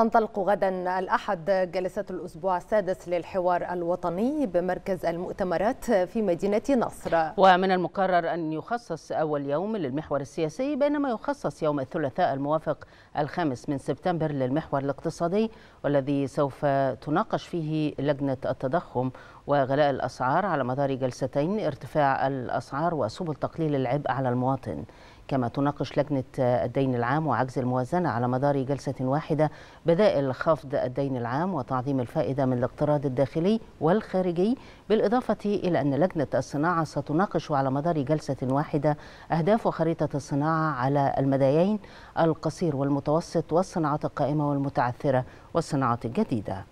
تنطلق غدا الأحد جلسة الأسبوع السادس للحوار الوطني بمركز المؤتمرات في مدينة نصر ومن المقرر أن يخصص أول يوم للمحور السياسي بينما يخصص يوم الثلاثاء الموافق الخامس من سبتمبر للمحور الاقتصادي والذي سوف تناقش فيه لجنة التضخم وغلاء الأسعار على مدار جلستين ارتفاع الأسعار وسبل تقليل العبء على المواطن كما تناقش لجنة الدين العام وعجز الموازنة على مدار جلسة واحدة بدائل خفض الدين العام وتعظيم الفائدة من الاقتراض الداخلي والخارجي بالإضافة إلى أن لجنة الصناعة ستناقش على مدار جلسة واحدة أهداف خريطة الصناعة على المدايين القصير والمتوسط والصناعات القائمة والمتعثرة والصناعات الجديدة